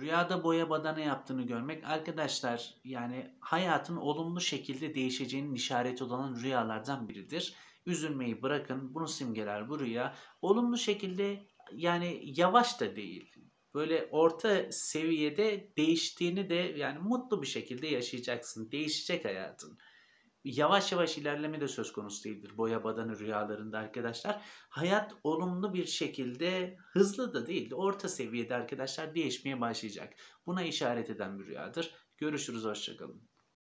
Rüyada boya badana yaptığını görmek arkadaşlar yani hayatın olumlu şekilde değişeceğinin işareti olan rüyalardan biridir. Üzülmeyi bırakın bunu simgeler bu rüya. Olumlu şekilde yani yavaş da değil böyle orta seviyede değiştiğini de yani mutlu bir şekilde yaşayacaksın. Değişecek hayatın yavaş yavaş ilerleme de söz konusu değildir boya badanı rüyalarında arkadaşlar. Hayat olumlu bir şekilde hızlı da değil de orta seviyede arkadaşlar değişmeye başlayacak. Buna işaret eden bir rüyadır. Görüşürüz hoşçakalın.